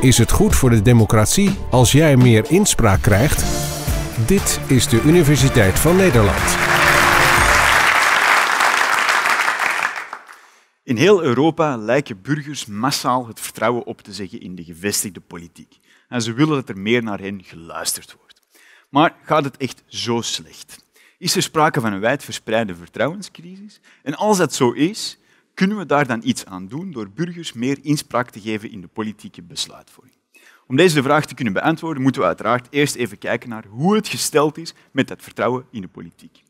Is het goed voor de democratie als jij meer inspraak krijgt? Dit is de Universiteit van Nederland. In heel Europa lijken burgers massaal het vertrouwen op te zeggen in de gevestigde politiek. En ze willen dat er meer naar hen geluisterd wordt. Maar gaat het echt zo slecht? Is er sprake van een wijdverspreide vertrouwenscrisis? En als dat zo is, kunnen we daar dan iets aan doen door burgers meer inspraak te geven in de politieke besluitvorming? Om deze vraag te kunnen beantwoorden, moeten we uiteraard eerst even kijken naar hoe het gesteld is met dat vertrouwen in de politiek.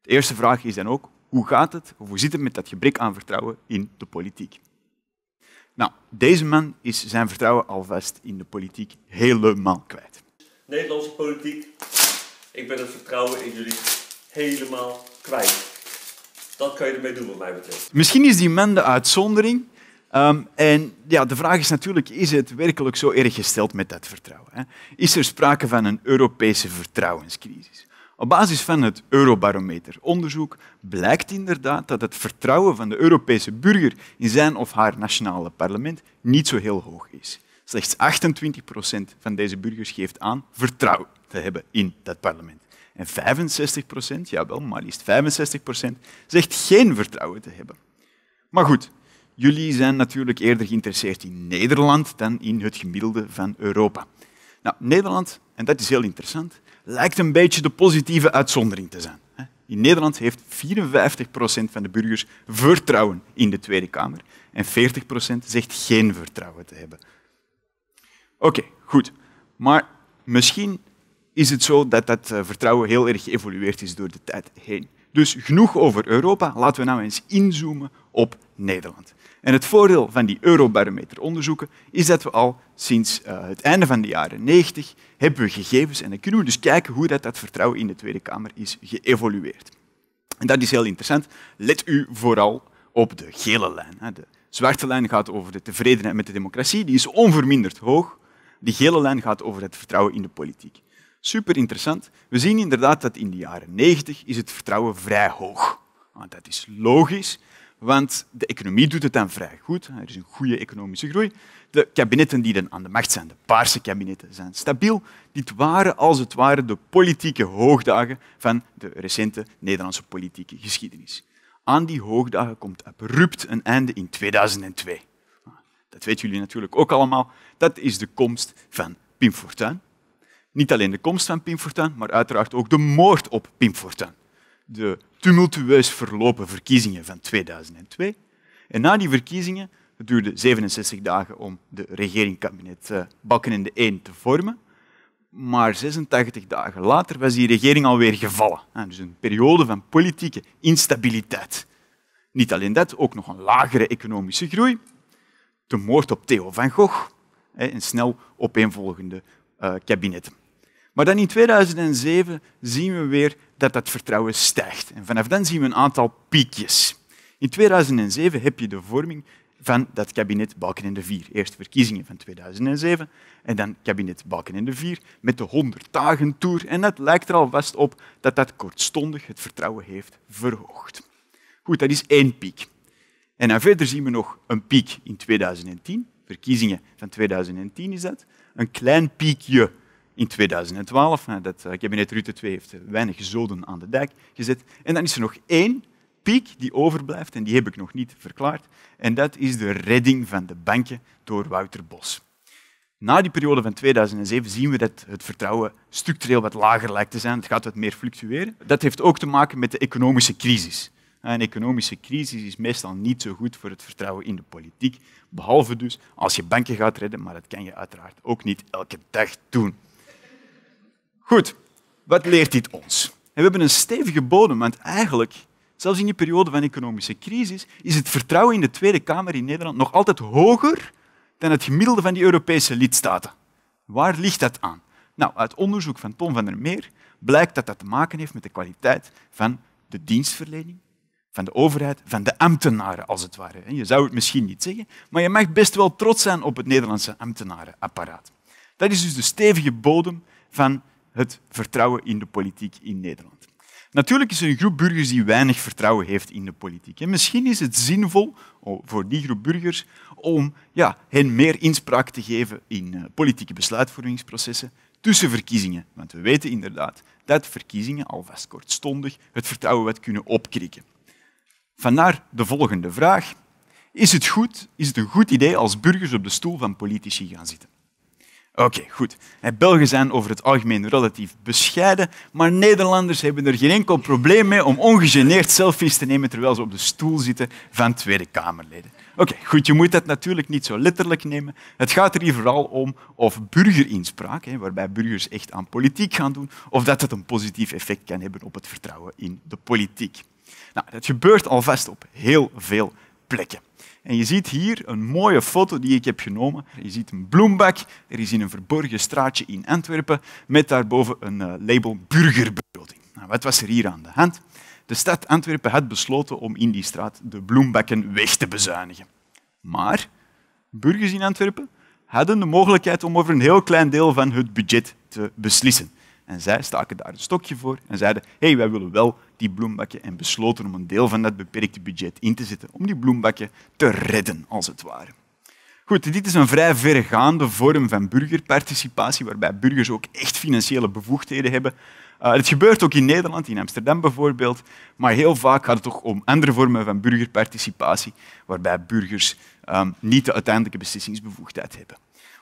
De eerste vraag is dan ook, hoe gaat het, hoe zit het met dat gebrek aan vertrouwen in de politiek? Nou, deze man is zijn vertrouwen alvast in de politiek helemaal kwijt. Nederlandse politiek, ik ben het vertrouwen in jullie helemaal kwijt dat kan je ermee doen, wat betreft. Misschien is die man de uitzondering. Ehm, en ja, de vraag is natuurlijk, is het werkelijk zo erg gesteld met dat vertrouwen? Hè? Is er sprake van een Europese vertrouwenscrisis? Op basis van het Eurobarometer-onderzoek blijkt inderdaad dat het vertrouwen van de Europese burger in zijn of haar nationale parlement niet zo heel hoog is. Slechts 28% van deze burgers geeft aan vertrouwen te hebben in dat parlement. En 65 procent, jawel, maar liefst 65 procent, zegt geen vertrouwen te hebben. Maar goed, jullie zijn natuurlijk eerder geïnteresseerd in Nederland dan in het gemiddelde van Europa. Nou, Nederland, en dat is heel interessant, lijkt een beetje de positieve uitzondering te zijn. In Nederland heeft 54 procent van de burgers vertrouwen in de Tweede Kamer en 40 procent zegt geen vertrouwen te hebben. Oké, goed. Maar misschien is het zo dat dat eh, vertrouwen heel erg geëvolueerd is door de tijd heen. Dus genoeg over Europa, laten we nou eens inzoomen op Nederland. En het voordeel van die Eurobarometer-onderzoeken is dat we al sinds eh, het einde van de jaren 90 hebben we gegevens en dan kunnen we dus kijken hoe dat, dat vertrouwen in de Tweede Kamer is geëvolueerd. En dat is heel interessant. Let u vooral op de gele lijn. De zwarte lijn gaat over de tevredenheid met de democratie, die is onverminderd hoog. De gele lijn gaat over het vertrouwen in de politiek. Super interessant. We zien inderdaad dat in de jaren 90 is het vertrouwen vrij hoog. Want ah, dat is logisch, want de economie doet het dan vrij goed. Ah, er is een goede economische groei. De kabinetten die dan aan de macht zijn, de paarse kabinetten, zijn stabiel. Dit waren als het ware de politieke hoogdagen van de recente Nederlandse politieke geschiedenis. Aan die hoogdagen komt abrupt een einde in 2002. Ah, dat weten jullie natuurlijk ook allemaal. Dat is de komst van Pim Fortuyn. Niet alleen de komst van Pim Fortuyn, maar uiteraard ook de moord op Pim Fortuyn. De tumultueus verlopen verkiezingen van 2002. En na die verkiezingen, het duurde 67 dagen om de regeringkabinet eh, Bakken in de Eén te vormen, maar 86 dagen later was die regering alweer gevallen. Ah, dus een periode van politieke instabiliteit. Niet alleen dat, ook nog een lagere economische groei. De moord op Theo van Gogh en snel opeenvolgende eh, kabinetten. Maar dan in 2007 zien we weer dat dat vertrouwen stijgt. En vanaf dan zien we een aantal piekjes. In 2007 heb je de vorming van dat kabinet Balkenende 4. Eerst verkiezingen van 2007 en dan kabinet Balkenende 4 met de 100 dagen tour. En dat lijkt er alvast op dat dat kortstondig het vertrouwen heeft verhoogd. Goed, dat is één piek. En dan verder zien we nog een piek in 2010. Verkiezingen van 2010 is dat. Een klein piekje in 2012. Dat eh, kabinet Rutte 2 heeft weinig zoden aan de dijk gezet. En dan is er nog één piek die overblijft, en die heb ik nog niet verklaard. En dat is de redding van de banken door Wouter Bos. Na die periode van 2007 zien we dat het vertrouwen structureel wat lager lijkt te zijn. Het gaat wat meer fluctueren. Dat heeft ook te maken met de economische crisis. Eh, een economische crisis is meestal niet zo goed voor het vertrouwen in de politiek. Behalve dus als je banken gaat redden, maar dat kan je uiteraard ook niet elke dag doen. Goed, wat leert dit ons? En we hebben een stevige bodem, want eigenlijk, zelfs in die periode van economische crisis, is het vertrouwen in de Tweede Kamer in Nederland nog altijd hoger dan het gemiddelde van die Europese lidstaten. Waar ligt dat aan? Nou, uit onderzoek van Tom van der Meer blijkt dat dat te maken heeft met de kwaliteit van de dienstverlening, van de overheid, van de ambtenaren als het ware. Je zou het misschien niet zeggen, maar je mag best wel trots zijn op het Nederlandse ambtenarenapparaat. Dat is dus de stevige bodem van het vertrouwen in de politiek in Nederland. Natuurlijk is er een groep burgers die weinig vertrouwen heeft in de politiek. En misschien is het zinvol oh, voor die groep burgers om ja, hen meer inspraak te geven in eh, politieke besluitvormingsprocessen tussen verkiezingen. Want we weten inderdaad dat verkiezingen, alvast kortstondig, het vertrouwen wat kunnen opkrikken. Vandaar de volgende vraag. Is het, goed, is het een goed idee als burgers op de stoel van politici gaan zitten? Oké, goed. Belgen zijn over het algemeen relatief bescheiden, maar Nederlanders hebben er geen enkel probleem mee om ongegeneerd selfies te nemen terwijl ze op de stoel zitten van Tweede Kamerleden. Oké, goed, je moet dat natuurlijk niet zo letterlijk nemen. Het gaat er hier vooral om of burgerinspraak, waarbij burgers echt aan politiek gaan doen, of dat het een positief effect kan hebben op het vertrouwen in de politiek. Nou, dat gebeurt alvast op heel veel plekken. En je ziet hier een mooie foto die ik heb genomen. Je ziet een bloembak, er is in een verborgen straatje in Antwerpen, met daarboven een eh, label burgerbegroting. Nou, wat was er hier aan de hand? De stad Antwerpen had besloten om in die straat de bloembakken weg te bezuinigen. Maar burgers in Antwerpen hadden de mogelijkheid om over een heel klein deel van het budget te beslissen. En zij staken daar een stokje voor en zeiden, hey, wij willen wel die bloembakken. En besloten om een deel van dat beperkte budget in te zetten om die bloembakken te redden, als het ware. Goed, dit is een vrij verregaande vorm van burgerparticipatie, waarbij burgers ook echt financiële bevoegdheden hebben. Eh, het gebeurt ook in Nederland, in Amsterdam bijvoorbeeld, maar heel vaak gaat het toch om andere vormen van burgerparticipatie, waarbij burgers ehm, niet de uiteindelijke beslissingsbevoegdheid hebben.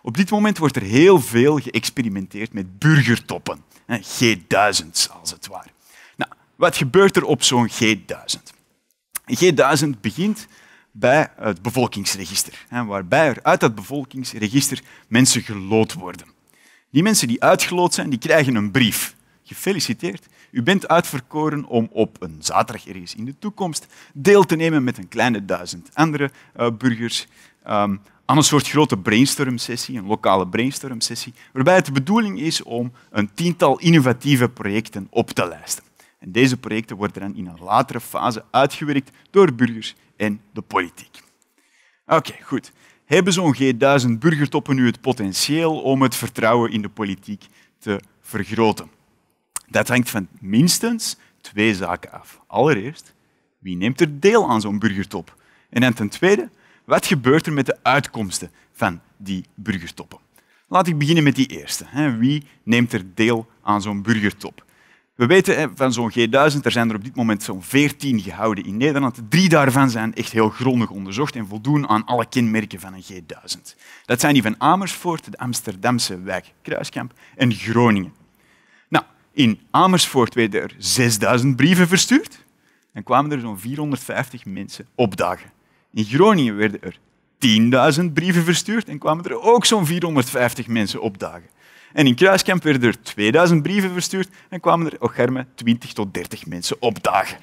Op dit moment wordt er heel veel geëxperimenteerd met burgertoppen. G1000 als het ware. Nou, wat gebeurt er op zo'n G1000? G1000 begint bij het bevolkingsregister, waarbij er uit dat bevolkingsregister mensen gelood worden. Die mensen die uitgelood zijn, die krijgen een brief. Gefeliciteerd, u bent uitverkoren om op een zaterdag ergens in de toekomst deel te nemen met een kleine duizend andere eh, burgers ehm, aan een soort grote brainstorm-sessie, een lokale brainstorm-sessie, waarbij het de bedoeling is om een tiental innovatieve projecten op te lijsten. En deze projecten worden dan in een latere fase uitgewerkt door burgers en de politiek. Oké, goed. Hebben zo'n G1000 burgertoppen nu het potentieel om het vertrouwen in de politiek te vergroten? Dat hangt van minstens twee zaken af. Allereerst, wie neemt er deel aan zo'n burgertop? En dan ten tweede, wat gebeurt er met de uitkomsten van die burgertoppen? Laat ik beginnen met die eerste. Wie neemt er deel aan zo'n burgertop? We weten van zo'n G1000, er zijn er op dit moment zo'n 14 gehouden in Nederland. Drie daarvan zijn echt heel grondig onderzocht en voldoen aan alle kenmerken van een G1000. Dat zijn die van Amersfoort, de Amsterdamse wijk Kruiskamp en Groningen. Nou, in Amersfoort werden er 6000 brieven verstuurd en kwamen er zo'n 450 mensen opdagen. In Groningen werden er 10.000 brieven verstuurd en kwamen er ook zo'n 450 mensen opdagen. En in Kruiskamp werden er 2000 brieven verstuurd en kwamen er, och 20 tot 30 mensen opdagen.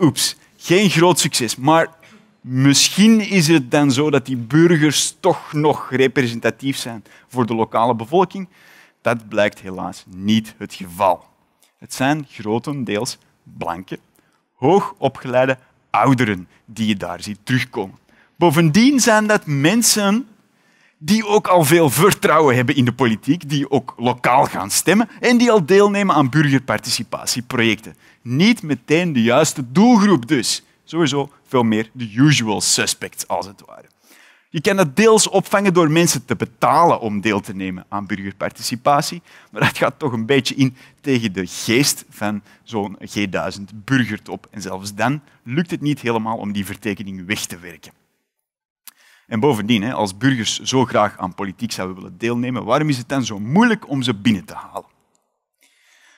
Oeps, geen groot succes, maar misschien is het dan zo dat die burgers toch nog representatief zijn voor de lokale bevolking. Dat blijkt helaas niet het geval. Het zijn grotendeels blanke, hoogopgeleide ouderen die je daar ziet terugkomen. Bovendien zijn dat mensen die ook al veel vertrouwen hebben in de politiek, die ook lokaal gaan stemmen en die al deelnemen aan burgerparticipatieprojecten. Niet meteen de juiste doelgroep dus. Sowieso veel meer de usual suspects, als het ware. Je kan dat deels opvangen door mensen te betalen om deel te nemen aan burgerparticipatie, maar dat gaat toch een beetje in tegen de geest van zo'n G1000 burgertop. En zelfs dan lukt het niet helemaal om die vertekening weg te werken. En bovendien, als burgers zo graag aan politiek zouden willen deelnemen, waarom is het dan zo moeilijk om ze binnen te halen?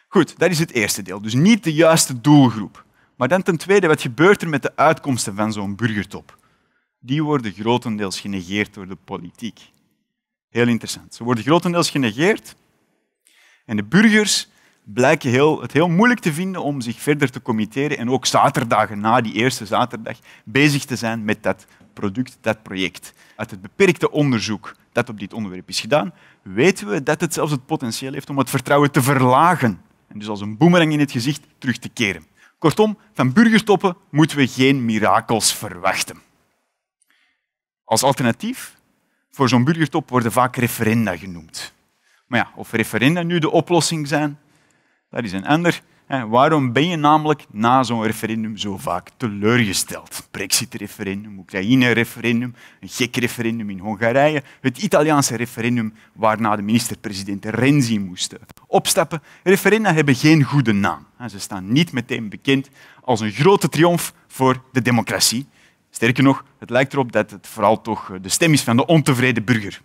Goed, dat is het eerste deel. Dus niet de juiste doelgroep. Maar dan ten tweede, wat gebeurt er met de uitkomsten van zo'n burgertop? die worden grotendeels genegeerd door de politiek. Heel interessant. Ze worden grotendeels genegeerd en de burgers blijken heel, het heel moeilijk te vinden om zich verder te committeren en ook zaterdagen na die eerste zaterdag bezig te zijn met dat product, dat project. Uit het beperkte onderzoek dat op dit onderwerp is gedaan, weten we dat het zelfs het potentieel heeft om het vertrouwen te verlagen en dus als een boemerang in het gezicht terug te keren. Kortom, van burgertoppen moeten we geen mirakels verwachten. Als alternatief voor zo'n burgertop worden vaak referenda genoemd. Maar ja, of referenda nu de oplossing zijn, dat is een ander. Waarom ben je namelijk na zo'n referendum zo vaak teleurgesteld? Brexit-referendum, Oekraïne-referendum, een gek referendum in Hongarije, het Italiaanse referendum waarna de minister-president Renzi moest eh, opstappen. Referenda hebben geen goede naam. Ze staan niet meteen bekend als een grote triomf voor de democratie. Sterker nog, het lijkt erop dat het vooral toch eh, de stem is van de ontevreden burger.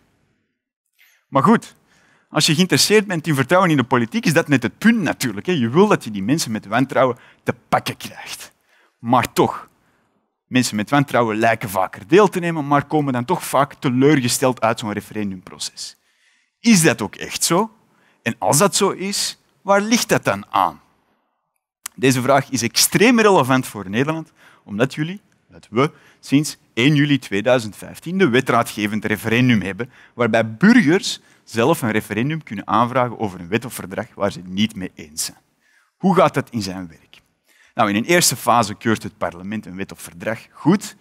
Maar goed, als je geïnteresseerd bent in vertrouwen in de politiek, is dat net het punt natuurlijk. Je wil dat je die mensen met wantrouwen te pakken krijgt. Maar toch, mensen met wantrouwen lijken vaker deel te nemen, maar komen dan toch vaak teleurgesteld uit zo'n referendumproces. Is dat ook echt zo? En als dat zo is, waar ligt dat dan aan? Deze vraag is extreem relevant voor Nederland, omdat jullie dat we sinds 1 juli 2015 de wetraadgevend referendum hebben, waarbij burgers zelf een referendum kunnen aanvragen over een wet of verdrag waar ze niet mee eens zijn. Hoe gaat dat in zijn werk? Nou, in een eerste fase keurt het parlement een wet of verdrag goed.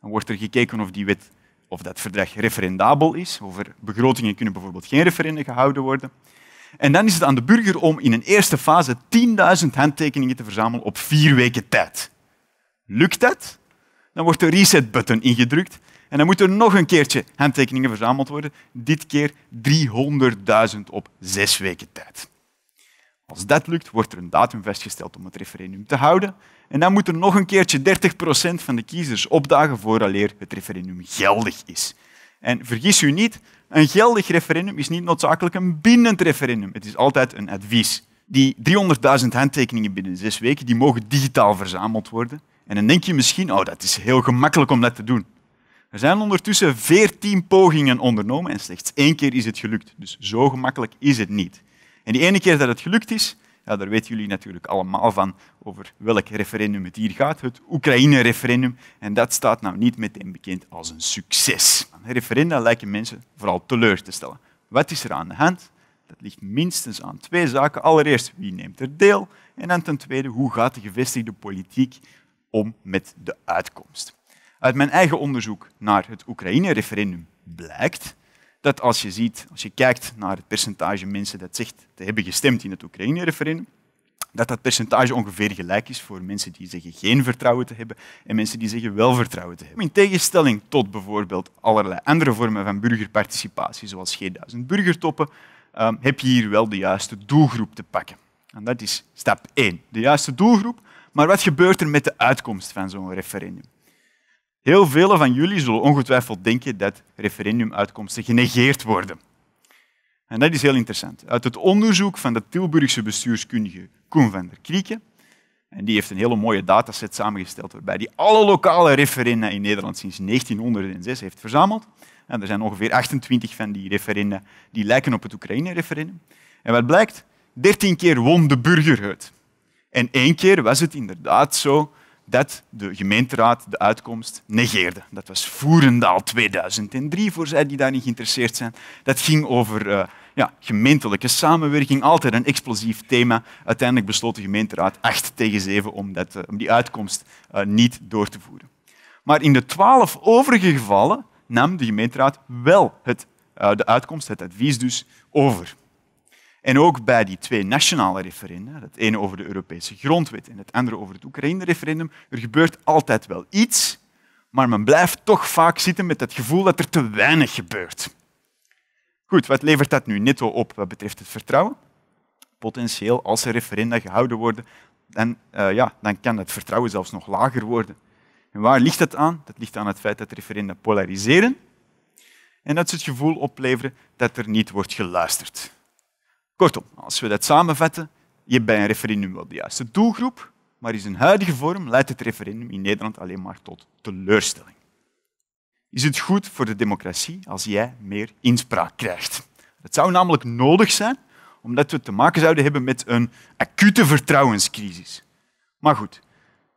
Dan wordt er gekeken of die wet of dat verdrag referendabel is. Over begrotingen kunnen bijvoorbeeld geen referenden gehouden worden. En dan is het aan de burger om in een eerste fase 10.000 handtekeningen te verzamelen op vier weken tijd. Lukt dat? dan wordt de reset-button ingedrukt en dan moeten er nog een keertje handtekeningen verzameld worden, dit keer 300.000 op zes weken tijd. Als dat lukt, wordt er een datum vastgesteld om het referendum te houden. En dan moet er nog een keertje 30% van de kiezers opdagen vooraleer het referendum geldig is. En vergis u niet, een geldig referendum is niet noodzakelijk een bindend referendum. Het is altijd een advies. Die 300.000 handtekeningen binnen zes weken die mogen digitaal verzameld worden. En dan denk je misschien, oh, dat is heel gemakkelijk om dat te doen. Er zijn ondertussen veertien pogingen ondernomen en slechts één keer is het gelukt. Dus zo gemakkelijk is het niet. En die ene keer dat het gelukt is, ja, daar weten jullie natuurlijk allemaal van over welk referendum het hier gaat, het Oekraïne-referendum. En dat staat nou niet meteen bekend als een succes. Referenda lijken mensen vooral teleur te stellen. Wat is er aan de hand? Dat ligt minstens aan twee zaken. Allereerst, wie neemt er deel? En dan ten tweede, hoe gaat de gevestigde politiek om met de uitkomst. Uit mijn eigen onderzoek naar het Oekraïne-referendum blijkt dat als je, ziet, als je kijkt naar het percentage mensen dat zegt te hebben gestemd in het Oekraïne-referendum, dat dat percentage ongeveer gelijk is voor mensen die zeggen geen vertrouwen te hebben en mensen die zeggen wel vertrouwen te hebben. In tegenstelling tot bijvoorbeeld allerlei andere vormen van burgerparticipatie, zoals G1000 burgertoppen, ehm, heb je hier wel de juiste doelgroep te pakken. En dat is stap 1. De juiste doelgroep maar wat gebeurt er met de uitkomst van zo'n referendum? Heel veel van jullie zullen ongetwijfeld denken dat referendumuitkomsten genegeerd worden. En dat is heel interessant. Uit het onderzoek van de Tilburgse bestuurskundige Koen van der Krieken, en die heeft een hele mooie dataset samengesteld waarbij die alle lokale referenda in Nederland sinds 1906 heeft verzameld. En er zijn ongeveer 28 van die referenda die lijken op het Oekraïne-referendum. En wat blijkt? 13 keer won de burger het. En één keer was het inderdaad zo dat de gemeenteraad de uitkomst negeerde. Dat was Voerendaal 2003, voor zij die daar niet geïnteresseerd zijn. Dat ging over eh, ja, gemeentelijke samenwerking, altijd een explosief thema. Uiteindelijk besloot de gemeenteraad 8 tegen 7 om, dat, eh, om die uitkomst eh, niet door te voeren. Maar in de twaalf overige gevallen nam de gemeenteraad wel het, de uitkomst, het advies dus, over. En ook bij die twee nationale referenda, het ene over de Europese grondwet en het andere over het Oekraïne-referendum, er gebeurt altijd wel iets, maar men blijft toch vaak zitten met het gevoel dat er te weinig gebeurt. Goed, wat levert dat nu netto op wat betreft het vertrouwen? Potentieel, als er referenda gehouden worden, dan, eh, ja, dan kan het vertrouwen zelfs nog lager worden. En waar ligt dat aan? Dat ligt aan het feit dat referenda polariseren en dat ze het gevoel opleveren dat er niet wordt geluisterd. Kortom, als we dat samenvatten, je hebt bij een referendum wel de juiste doelgroep, maar in zijn huidige vorm leidt het referendum in Nederland alleen maar tot teleurstelling. Is het goed voor de democratie als jij meer inspraak krijgt? Dat zou namelijk nodig zijn omdat we te maken zouden hebben met een acute vertrouwenscrisis. Maar goed,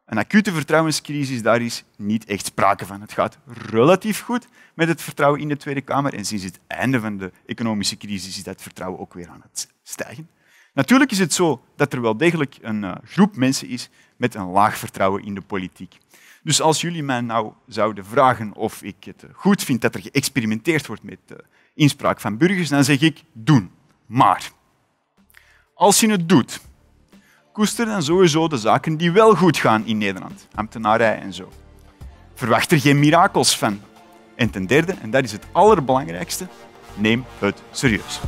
een acute vertrouwenscrisis, daar is niet echt sprake van. Het gaat relatief goed met het vertrouwen in de Tweede Kamer en sinds het einde van de economische crisis is dat vertrouwen ook weer aan het stijgen. Natuurlijk is het zo dat er wel degelijk een eh, groep mensen is met een laag vertrouwen in de politiek. Dus als jullie mij nou zouden vragen of ik het goed vind dat er geëxperimenteerd wordt met de eh, inspraak van burgers, dan zeg ik doen. Maar als je het doet koesteren en sowieso de zaken die wel goed gaan in Nederland, ambtenarij en zo. Verwacht er geen mirakels van. En ten derde, en dat is het allerbelangrijkste, neem het serieus.